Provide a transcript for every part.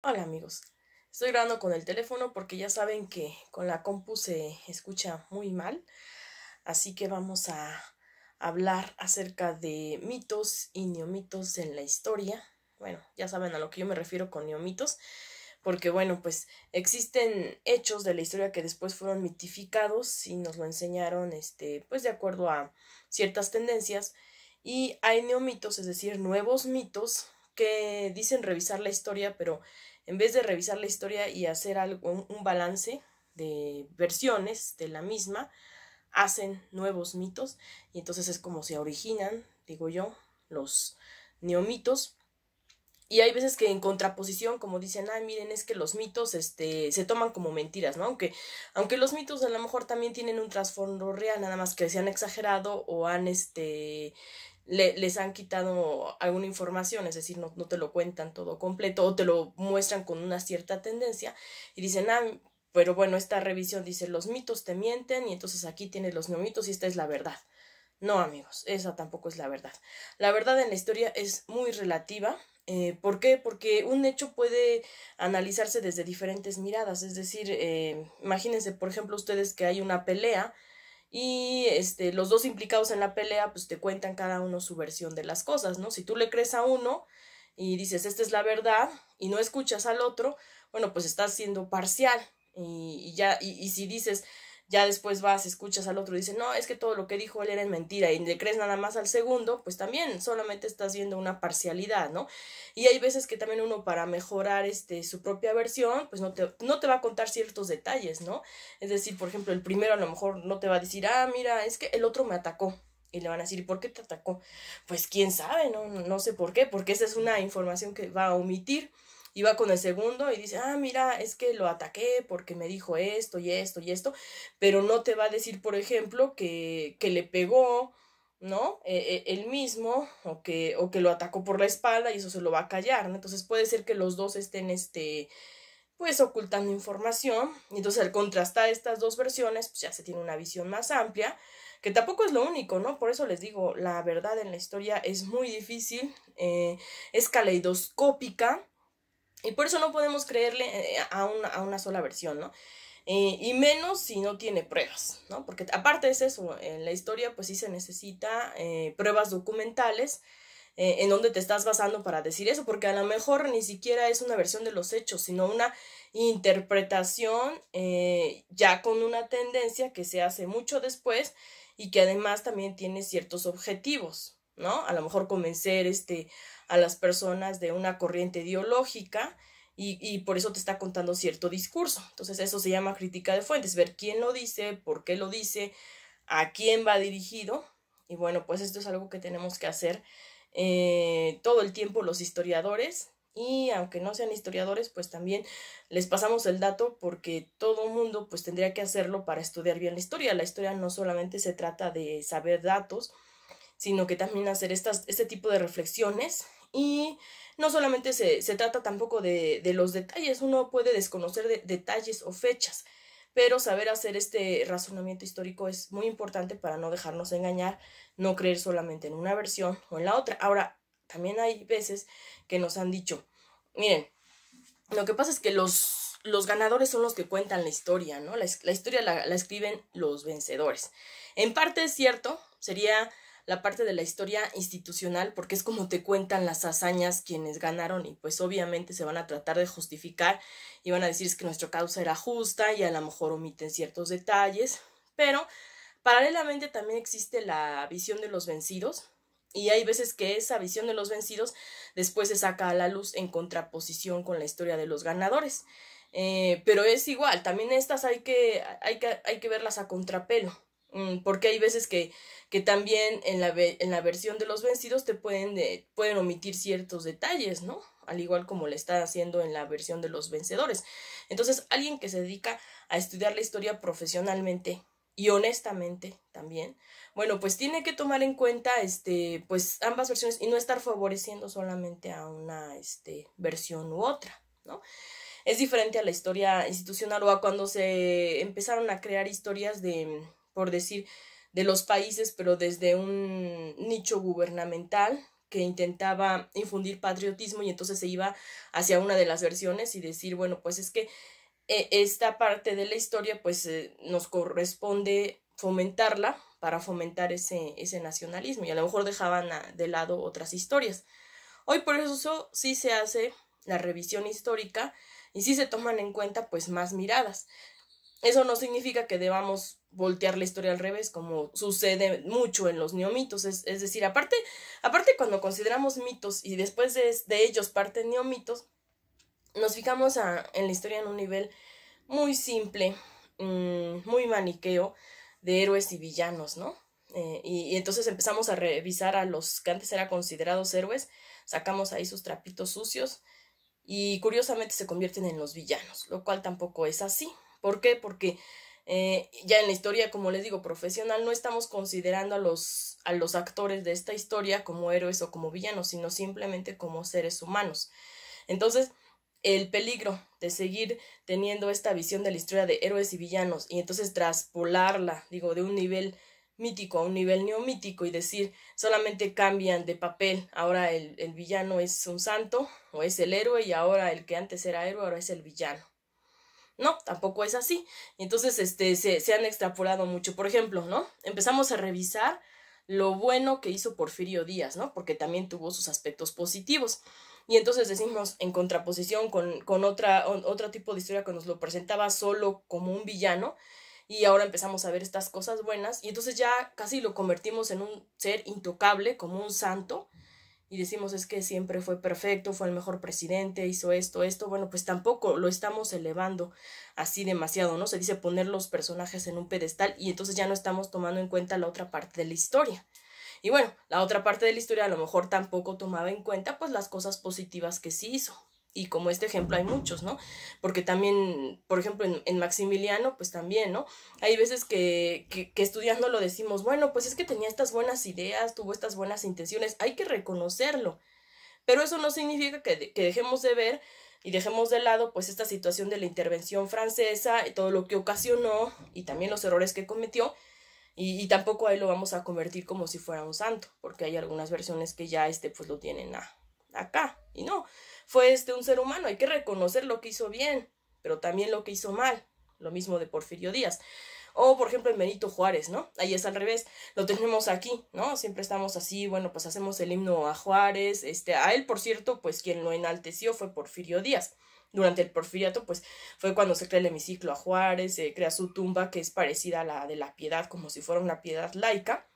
Hola amigos, estoy grabando con el teléfono porque ya saben que con la compu se escucha muy mal, así que vamos a hablar acerca de mitos y neomitos en la historia. Bueno, ya saben a lo que yo me refiero con neomitos, porque bueno, pues existen hechos de la historia que después fueron mitificados y nos lo enseñaron este pues de acuerdo a ciertas tendencias y hay neomitos, es decir, nuevos mitos que dicen revisar la historia, pero en vez de revisar la historia y hacer algo, un balance de versiones de la misma, hacen nuevos mitos y entonces es como se originan, digo yo, los neomitos. Y hay veces que en contraposición, como dicen, ay, miren, es que los mitos este, se toman como mentiras, ¿no? Aunque, aunque los mitos a lo mejor también tienen un trasfondo real, nada más que se han exagerado o han este, les han quitado alguna información, es decir, no, te lo cuentan todo completo o te lo muestran con una cierta tendencia y dicen, ah, pero bueno, esta revisión dice, los mitos te mienten y entonces aquí tienes los neomitos y esta es la verdad. No, amigos, esa tampoco es la verdad. La verdad en la historia es muy relativa. Eh, ¿Por qué? Porque un hecho puede analizarse desde diferentes miradas. Es decir, eh, imagínense, por ejemplo, ustedes que hay una pelea y este, los dos implicados en la pelea pues te cuentan cada uno su versión de las cosas, ¿no? Si tú le crees a uno y dices, esta es la verdad, y no escuchas al otro, bueno, pues estás siendo parcial. Y, ya, y si dices, ya después vas, escuchas al otro y dices, no, es que todo lo que dijo él era mentira y le crees nada más al segundo, pues también solamente estás viendo una parcialidad, ¿no? Y hay veces que también uno para mejorar este, su propia versión, pues no te, no te va a contar ciertos detalles, ¿no? Es decir, por ejemplo, el primero a lo mejor no te va a decir, ah, mira, es que el otro me atacó, y le van a decir, ¿por qué te atacó? Pues quién sabe, no, no sé por qué, porque esa es una información que va a omitir y va con el segundo y dice, ah, mira, es que lo ataqué porque me dijo esto y esto y esto, pero no te va a decir, por ejemplo, que, le pegó, ¿no? E, e, el mismo o que, o que lo atacó por la espalda y eso se lo va a callar, ¿no? Entonces puede ser que los dos estén, este, pues ocultando información. Y Entonces al contrastar estas dos versiones, pues ya se tiene una visión más amplia, que tampoco es lo único, ¿no? Por eso les digo, la verdad en la historia es muy difícil, eh, es caleidoscópica y por eso no podemos creerle eh, a una, sola versión, ¿no? Eh, y menos si no tiene pruebas, ¿no? Porque aparte es eso, en la historia pues sí se necesita eh, pruebas documentales en donde te estás basando para decir eso, porque a lo mejor ni siquiera es una versión de los hechos, sino una interpretación ya con una tendencia que se hace mucho después y que además también tiene ciertos objetivos, ¿no? A lo mejor convencer este, a las personas de una corriente ideológica y, por eso te está contando cierto discurso. Entonces eso se llama crítica de fuentes, ver quién lo dice, por qué lo dice, a quién va dirigido. Y bueno, pues esto es algo que tenemos que hacer eh, todo el tiempo los historiadores. Y aunque no sean historiadores, pues también les pasamos el dato porque todo mundo pues tendría que hacerlo para estudiar bien la historia. La historia no solamente se trata de saber datos, sino que también hacer estas, este tipo de reflexiones y no solamente se, trata tampoco de, los detalles, uno puede desconocer detalles o fechas, pero saber hacer este razonamiento histórico es muy importante para no dejarnos engañar, no creer solamente en una versión o en la otra. Ahora, también hay veces que nos han dicho, miren, lo que pasa es que los, los ganadores son los que cuentan la historia, ¿no? La, historia la, la escriben los vencedores. En parte es cierto, sería la parte de la historia institucional, porque es como te cuentan las hazañas quienes ganaron y pues obviamente se van a tratar de justificar y van a decir que nuestra causa era justa y a lo mejor omiten ciertos detalles, pero paralelamente también existe la visión de los vencidos y hay veces que esa visión de los vencidos después se saca a la luz en contraposición con la historia de los ganadores. Eh, pero es igual, también estas hay que, hay que, hay que verlas a contrapelo Mm, porque hay veces que, también en la, en la, versión de los vencidos te pueden, eh, pueden omitir ciertos detalles, ¿no? Al igual como le está haciendo en la versión de los vencedores. Entonces, alguien que se dedica a estudiar la historia profesionalmente y honestamente también, bueno, pues tiene que tomar en cuenta este, pues ambas versiones y no estar favoreciendo solamente a una este, versión u otra, ¿no? Es diferente a la historia institucional o a cuando se empezaron a crear historias de por decir, de los países, pero desde un nicho gubernamental que intentaba infundir patriotismo y entonces se iba hacia una de las versiones y decir, bueno, pues es que eh, esta parte de la historia pues eh, nos corresponde fomentarla para fomentar ese, ese nacionalismo y a lo mejor dejaban de lado otras historias. Hoy por eso sí se hace la revisión histórica y sí se toman en cuenta pues más miradas. Eso no significa que debamos voltear la historia al revés, como sucede mucho en los neomitos. Es, es decir, aparte, aparte cuando consideramos mitos y después de, de ellos parten neomitos, nos fijamos en la historia en un nivel muy simple, mm, muy maniqueo de héroes y villanos, ¿no? Eh, y, entonces empezamos a revisar a los que antes eran considerados héroes, sacamos ahí sus trapitos sucios y curiosamente se convierten en los villanos, lo cual tampoco es así. ¿Por qué? Porque eh, ya en la historia, como les digo, profesional, no estamos considerando a los, a los actores de esta historia como héroes o como villanos, sino simplemente como seres humanos. Entonces, el peligro de seguir teniendo esta visión de la historia de héroes y villanos y entonces traspolarla, digo, de un nivel mítico a un nivel neomítico y decir solamente cambian de papel, ahora el, villano es un santo o es el héroe y ahora el que antes era héroe ahora es el villano. No, tampoco es así. Entonces, este, se, se han extrapolado mucho. Por ejemplo, ¿no? Empezamos a revisar lo bueno que hizo Porfirio Díaz, ¿no? Porque también tuvo sus aspectos positivos. Y entonces decimos, en contraposición con, con otra, otro tipo de historia que nos lo presentaba solo como un villano, y ahora empezamos a ver estas cosas buenas, y entonces ya casi lo convertimos en un ser intocable, como un santo, y decimos es que siempre fue perfecto, fue el mejor presidente, hizo esto, esto, bueno, pues tampoco lo estamos elevando así demasiado, ¿no? Se dice poner los personajes en un pedestal y entonces ya no estamos tomando en cuenta la otra parte de la historia. Y bueno, la otra parte de la historia a lo mejor tampoco tomaba en cuenta pues las cosas positivas que sí hizo, y como este ejemplo hay muchos, ¿no? Porque también, por ejemplo, en, Maximiliano, pues también, ¿no? Hay veces que, que, estudiando lo decimos, bueno, pues es que tenía estas buenas ideas, tuvo estas buenas intenciones, hay que reconocerlo, pero eso no significa que, dejemos de ver y dejemos de lado pues esta situación de la intervención francesa todo lo que ocasionó y también los errores que cometió y, y, tampoco ahí lo vamos a convertir como si fuera un santo porque hay algunas versiones que ya este pues lo tienen a, acá. Y no, fue este un ser humano, hay que reconocer lo que hizo bien, pero también lo que hizo mal. Lo mismo de Porfirio Díaz. O, por ejemplo, en Benito Juárez, ¿no? Ahí es al revés. Lo tenemos aquí, ¿no? Siempre estamos así, bueno, pues hacemos el himno a Juárez. Este, a él, por cierto, pues quien lo enalteció fue Porfirio Díaz. Durante el porfiriato, pues fue cuando se crea el hemiciclo a Juárez, se crea su tumba que es parecida a la de la piedad, como si fuera una piedad laica.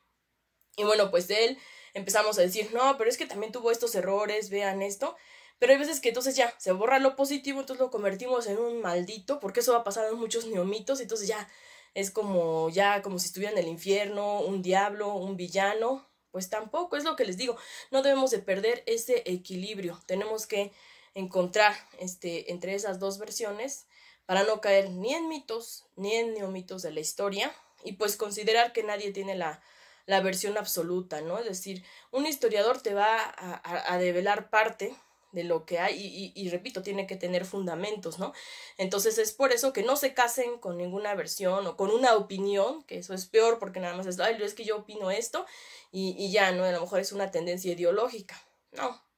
Y bueno, pues él empezamos a decir, no, pero es que también tuvo estos errores, vean esto. Pero hay veces que entonces ya se borra lo positivo, entonces lo convertimos en un maldito, porque eso va a pasar en muchos neomitos, entonces ya es como ya como si estuviera en el infierno, un diablo, un villano, pues tampoco, es lo que les digo, no debemos de perder ese equilibrio, tenemos que encontrar este, entre esas dos versiones para no caer ni en mitos ni en neomitos de la historia y pues considerar que nadie tiene la la versión absoluta, ¿no? Es decir, un historiador te va a, develar parte de lo que hay y, repito, tiene que tener fundamentos, ¿no? Entonces es por eso que no se casen con ninguna versión o con una opinión, que eso es peor porque nada más es, ay, es que yo opino esto y, ya, ¿no? A lo mejor es una tendencia ideológica,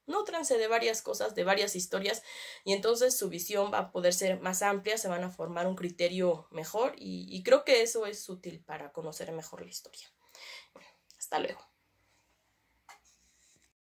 no, trance de varias cosas, de varias historias, y entonces su visión va a poder ser más amplia, se van a formar un criterio mejor, y creo que eso es útil para conocer mejor la historia. Hasta luego.